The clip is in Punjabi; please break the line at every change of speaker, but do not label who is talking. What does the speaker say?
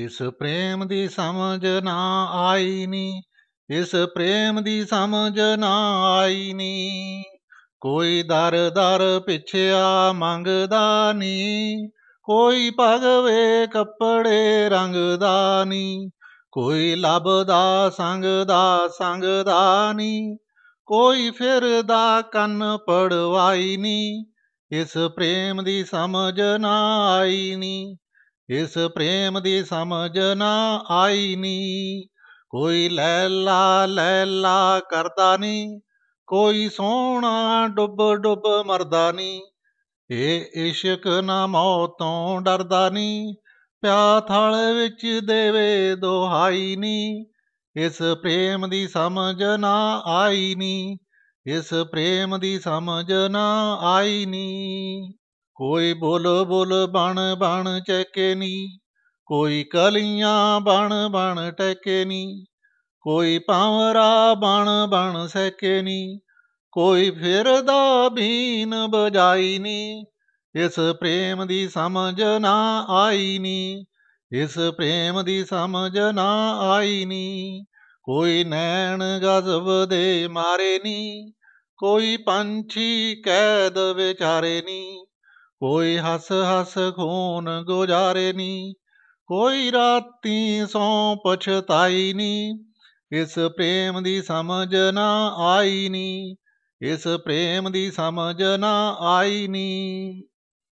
ਇਸ ਪ੍ਰੇਮ ਦੀ ਸਮਝ ਨਾ ਆਈ ਨੀ ਇਸ ਪ੍ਰੇਮ ਦੀ ਸਮਝ ਨਾ ਆਈ ਨੀ ਕੋਈ ਦਰ ਦਰ ਪਿਛਿਆ ਮੰਗਦਾ ਨੀ ਕੋਈ ਭਗਵੇ ਕੱਪੜੇ ਰੰਗਦਾ ਨੀ ਕੋਈ ਲੱਭਦਾ ਸੰਗਦਾ ਸੰਗਦਾ ਨੀ ਕੋਈ ਫਿਰਦਾ ਕੰਨ ਪੜਵਾਈ ਨੀ ਇਸ ਪ੍ਰੇਮ ਦੀ ਸਮਝ ਨਾ ਆਈ ਨੀ ਇਸ ਪ੍ਰੇਮ ਦੀ ਸਮਝ ਨਾ ਆਈ ਨੀ ਕੋਈ ਲੈਲਾ ਲੈਲਾ ਕਰਦਾ ਨੀ ਕੋਈ ਸੋਹਣਾ ਡੁੱਬ ਡੁੱਬ ਮਰਦਾ ਨੀ ਇਹ ਇਸ਼ਕ ਨਾ ਮੌਤੋਂ ਡਰਦਾ ਨੀ ਪਿਆ ਥਲ ਵਿੱਚ ਦੇਵੇ ਦੁਹਾਈ ਨੀ ਇਸ ਪ੍ਰੇਮ ਦੀ ਸਮਝ ਨਾ ਆਈ ਨੀ ਇਸ ਪ੍ਰੇਮ ਦੀ ਸਮਝ ਨਾ ਆਈ ਨੀ ਕੋਈ ਬੁਲ ਬੁਲ ਬਣ ਬਣ ਚੈਕੇ ਨੀ ਕੋਈ ਕਲੀਆਂ ਬਣ ਬਣ ਟੈਕੇ ਨੀ ਕੋਈ ਪਾਵਰਾ ਬਣ ਬਣ ਸੈਕੇ ਨੀ ਕੋਈ ਫਿਰਦਾ ਬੀਨ ਬਜਾਈ ਨੀ ਇਸ ਪ੍ਰੇਮ ਦੀ ਸਮਝ ਨਾ ਆਈ ਨੀ ਇਸ ਪ੍ਰੇਮ ਦੀ ਸਮਝ ਨਾ ਆਈ ਨੀ ਕੋਈ ਨੈਣ ਗਜ਼ਬ ਦੇ ਮਾਰੇ ਨੀ ਕੋਈ ਪੰਛੀ ਕੈਦ ਵਿਚਾਰੇ ਨੀ ਕੋਈ ਹੱਸ ਹੱਸ ਖੂਨ ਗੁਜਾਰੇ ਨੀ ਕੋਈ ਰਾਤੀ ਸੌ ਪਛਤਾਈ ਨੀ ਇਸ ਪ੍ਰੇਮ ਦੀ ਸਮਝ ਨਾ ਆਈ ਨੀ ਇਸ ਪ੍ਰੇਮ ਦੀ ਸਮਝ ਨਾ ਆਈ ਨੀ